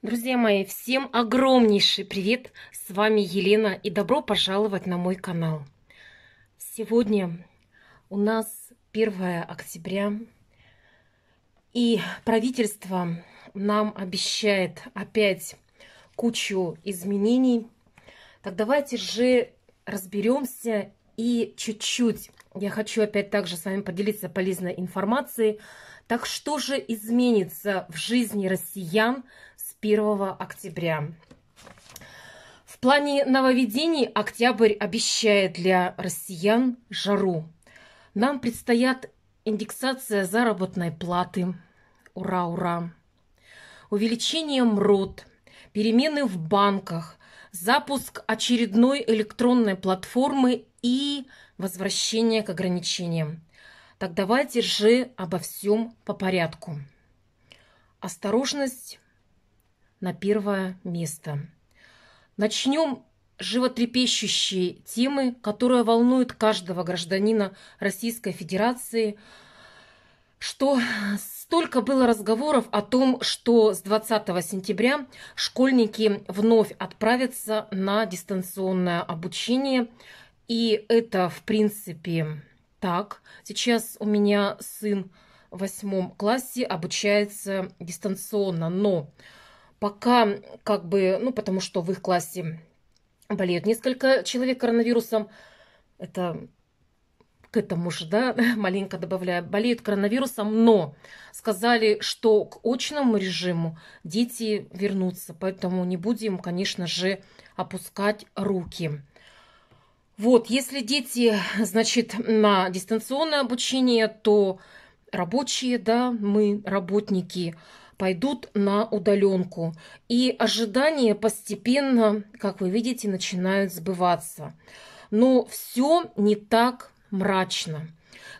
Друзья мои, всем огромнейший привет! С вами Елена и добро пожаловать на мой канал. Сегодня у нас 1 октября и правительство нам обещает опять кучу изменений. Так давайте же разберемся и чуть-чуть я хочу опять также с вами поделиться полезной информацией. Так что же изменится в жизни россиян – 1 октября. В плане нововведений октябрь обещает для россиян жару. Нам предстоят индексация заработной платы. Ура, ура! Увеличение МРОД, перемены в банках, запуск очередной электронной платформы и возвращение к ограничениям. Так давайте же обо всем по порядку. Осторожность на первое место. Начнем животрепещущей темы, которая волнует каждого гражданина Российской Федерации, что столько было разговоров о том, что с 20 сентября школьники вновь отправятся на дистанционное обучение. И это, в принципе, так. Сейчас у меня сын в восьмом классе обучается дистанционно, но Пока как бы, ну потому что в их классе болеют несколько человек коронавирусом, это к этому же, да, маленько добавляю, болеют коронавирусом, но сказали, что к очному режиму дети вернутся, поэтому не будем, конечно же, опускать руки. Вот, если дети, значит, на дистанционное обучение, то рабочие, да, мы работники – пойдут на удаленку. И ожидания постепенно, как вы видите, начинают сбываться. Но все не так мрачно.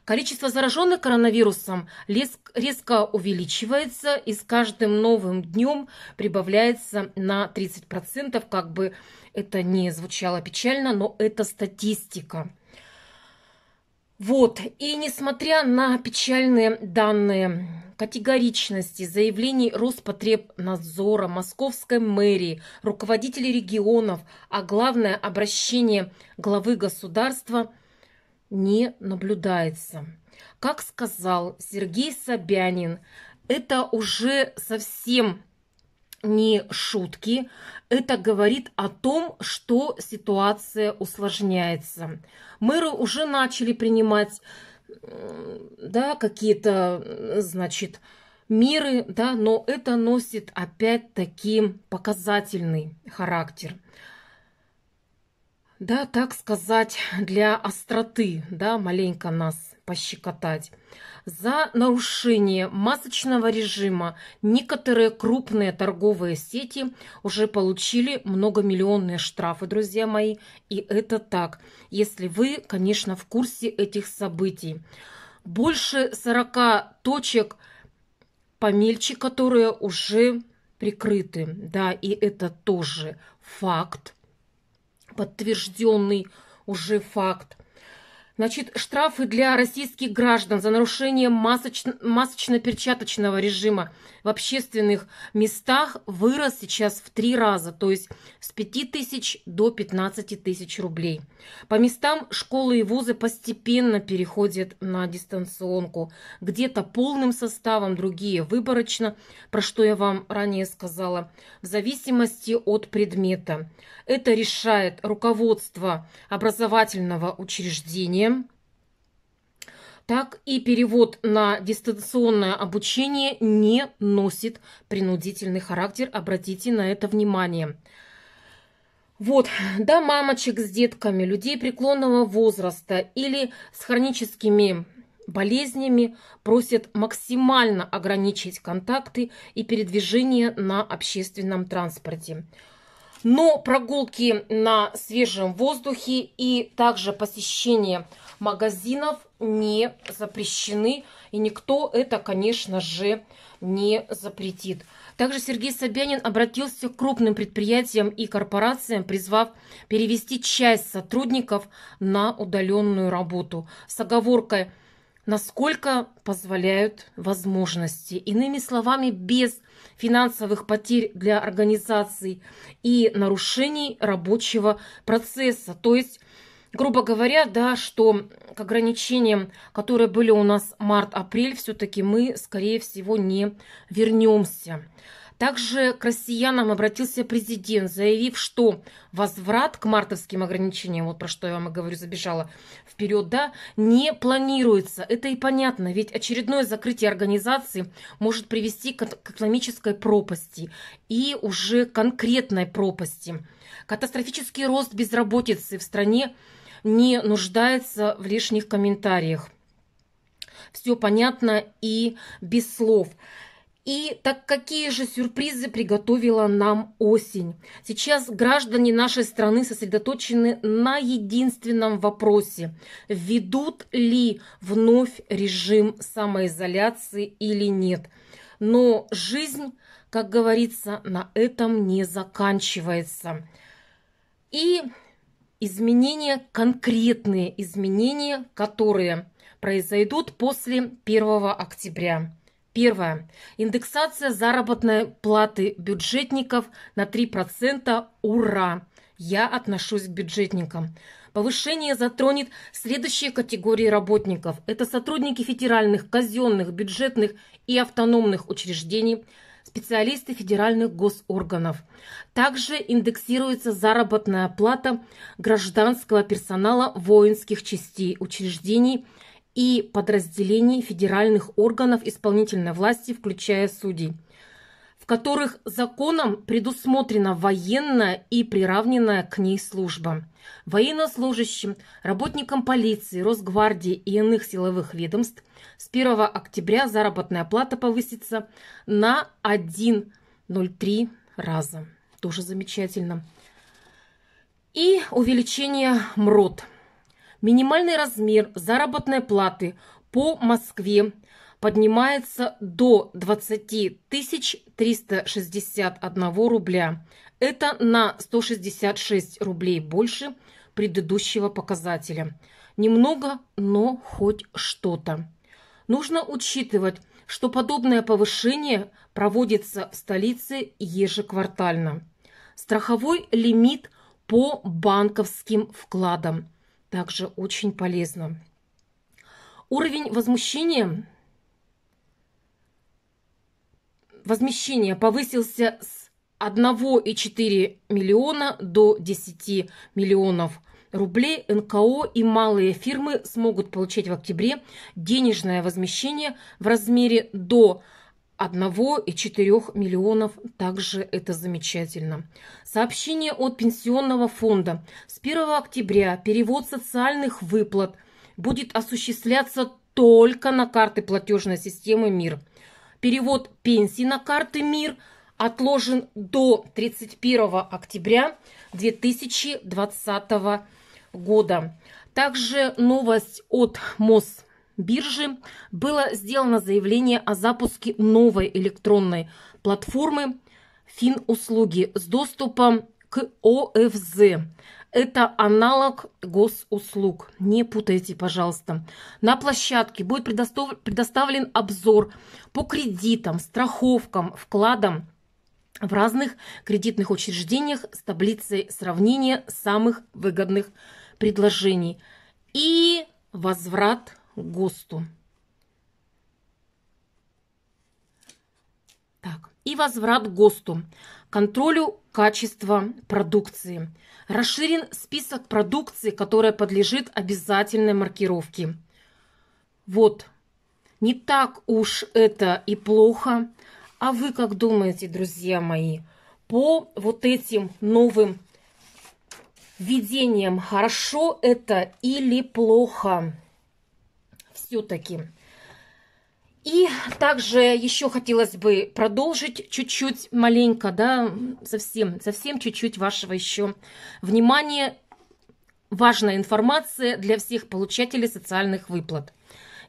Количество зараженных коронавирусом резко увеличивается, и с каждым новым днем прибавляется на 30%. Как бы это не звучало печально, но это статистика. Вот, и несмотря на печальные данные категоричности заявлений Роспотребнадзора, Московской мэрии, руководителей регионов, а главное обращение главы государства не наблюдается. Как сказал Сергей Собянин, это уже совсем не шутки. Это говорит о том, что ситуация усложняется. Мэры уже начали принимать да, какие-то, э, значит, меры, да, но это носит опять-таки показательный характер да, так сказать, для остроты, да, маленько нас пощекотать. За нарушение масочного режима некоторые крупные торговые сети уже получили многомиллионные штрафы, друзья мои. И это так, если вы, конечно, в курсе этих событий. Больше 40 точек помельче, которые уже прикрыты. Да, и это тоже факт подтвержденный уже факт. Значит, штрафы для российских граждан за нарушение масочно-перчаточного режима в общественных местах вырос сейчас в три раза, то есть с 5 тысяч до 15 тысяч рублей. По местам школы и вузы постепенно переходят на дистанционку. Где-то полным составом, другие выборочно, про что я вам ранее сказала, в зависимости от предмета. Это решает руководство образовательного учреждения, так и перевод на дистанционное обучение не носит принудительный характер. Обратите на это внимание. Вот, да, мамочек с детками, людей преклонного возраста или с хроническими болезнями просят максимально ограничить контакты и передвижение на общественном транспорте. Но прогулки на свежем воздухе и также посещение магазинов не запрещены. И никто это, конечно же, не запретит. Также Сергей Собянин обратился к крупным предприятиям и корпорациям, призвав перевести часть сотрудников на удаленную работу с оговоркой «насколько позволяют возможности». Иными словами, без финансовых потерь для организаций и нарушений рабочего процесса. То есть грубо говоря, да, что к ограничениям, которые были у нас март-апрель, все-таки мы, скорее всего, не вернемся. Также к россиянам обратился президент, заявив, что возврат к мартовским ограничениям, вот про что я вам и говорю, забежала вперед, да, не планируется. Это и понятно, ведь очередное закрытие организации может привести к экономической пропасти и уже конкретной пропасти. Катастрофический рост безработицы в стране не нуждается в лишних комментариях. Все понятно и без слов. И так какие же сюрпризы приготовила нам осень? Сейчас граждане нашей страны сосредоточены на единственном вопросе. Ведут ли вновь режим самоизоляции или нет? Но жизнь, как говорится, на этом не заканчивается. И изменения, конкретные изменения, которые произойдут после 1 октября. Первое. Индексация заработной платы бюджетников на 3%. Ура! Я отношусь к бюджетникам. Повышение затронет следующие категории работников. Это сотрудники федеральных, казенных, бюджетных и автономных учреждений, специалисты федеральных госорганов. Также индексируется заработная плата гражданского персонала воинских частей, учреждений – и подразделений федеральных органов исполнительной власти, включая судей, в которых законом предусмотрена военная и приравненная к ней служба. Военнослужащим, работникам полиции, Росгвардии и иных силовых ведомств с 1 октября заработная плата повысится на 1,03 раза. Тоже замечательно. И увеличение МРОД – минимальный размер заработной платы по Москве поднимается до 20 361 рубля. Это на 166 рублей больше предыдущего показателя. Немного, но хоть что-то. Нужно учитывать, что подобное повышение проводится в столице ежеквартально. Страховой лимит по банковским вкладам – также очень полезно. Уровень возмущения возмещения повысился с 1,4 миллиона до 10 миллионов рублей НКО и малые фирмы смогут получать в октябре денежное возмещение в размере до 1,4 миллионов. Также это замечательно. Сообщение от Пенсионного фонда. С 1 октября перевод социальных выплат будет осуществляться только на карты платежной системы МИР. Перевод пенсии на карты МИР отложен до 31 октября 2020 года. Также новость от МОС биржи было сделано заявление о запуске новой электронной платформы финуслуги с доступом к ОФЗ. Это аналог госуслуг. Не путайте, пожалуйста. На площадке будет предоставлен обзор по кредитам, страховкам, вкладам в разных кредитных учреждениях с таблицей сравнения самых выгодных предложений и возврат ГОСТу. Так, и возврат ГОСТу, контролю качества продукции. Расширен список продукции, которая подлежит обязательной маркировке. Вот, не так уж это и плохо. А вы как думаете, друзья мои, по вот этим новым введениям хорошо это или плохо? все-таки. И также еще хотелось бы продолжить чуть-чуть, маленько, да, совсем, совсем чуть-чуть вашего еще внимания. Важная информация для всех получателей социальных выплат.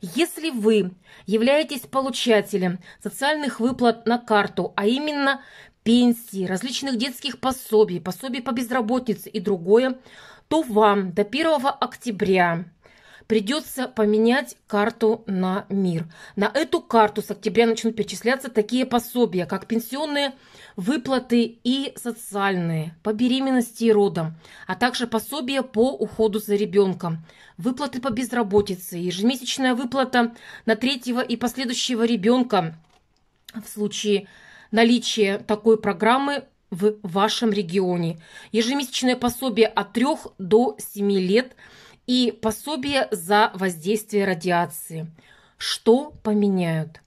Если вы являетесь получателем социальных выплат на карту, а именно пенсии, различных детских пособий, пособий по безработице и другое, то вам до 1 октября придется поменять карту на мир. На эту карту с октября начнут перечисляться такие пособия, как пенсионные выплаты и социальные по беременности и родам, а также пособия по уходу за ребенком, выплаты по безработице, ежемесячная выплата на третьего и последующего ребенка в случае наличия такой программы в вашем регионе, ежемесячное пособие от 3 до 7 лет – и пособие за воздействие радиации. Что поменяют?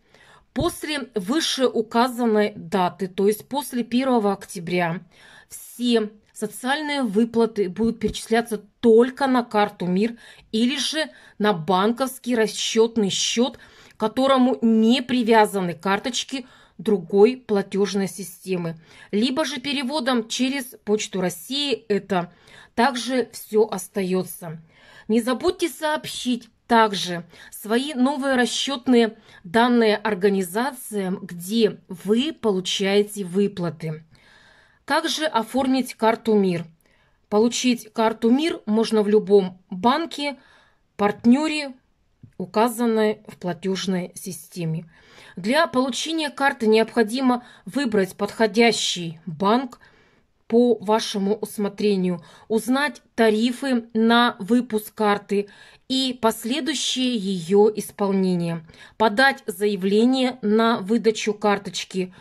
После вышеуказанной даты, то есть после 1 октября, все социальные выплаты будут перечисляться только на карту МИР или же на банковский расчетный счет, к которому не привязаны карточки другой платежной системы, либо же переводом через Почту России это также все остается. Не забудьте сообщить также свои новые расчетные данные организациям, где вы получаете выплаты. Как же оформить карту МИР? Получить карту МИР можно в любом банке, партнере, указанной в платежной системе. Для получения карты необходимо выбрать подходящий банк – по вашему усмотрению, узнать тарифы на выпуск карты и последующее ее исполнение, подать заявление на выдачу карточки.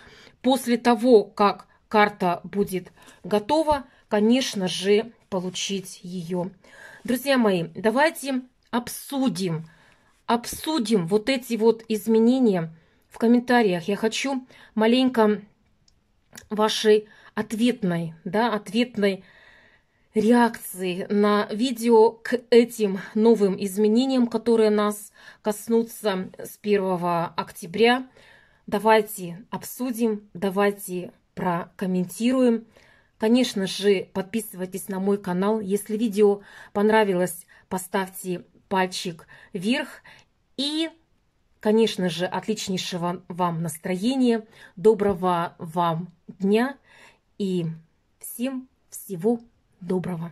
После того, как карта будет готова, конечно же, получить ее. Друзья мои, давайте обсудим, обсудим вот эти вот изменения в комментариях. Я хочу маленько вашей ответной, да, ответной реакции на видео к этим новым изменениям, которые нас коснутся с 1 октября. Давайте обсудим, давайте прокомментируем. Конечно же, подписывайтесь на мой канал. Если видео понравилось, поставьте пальчик вверх. И, конечно же, отличнейшего вам настроения, доброго вам дня. И всем всего доброго!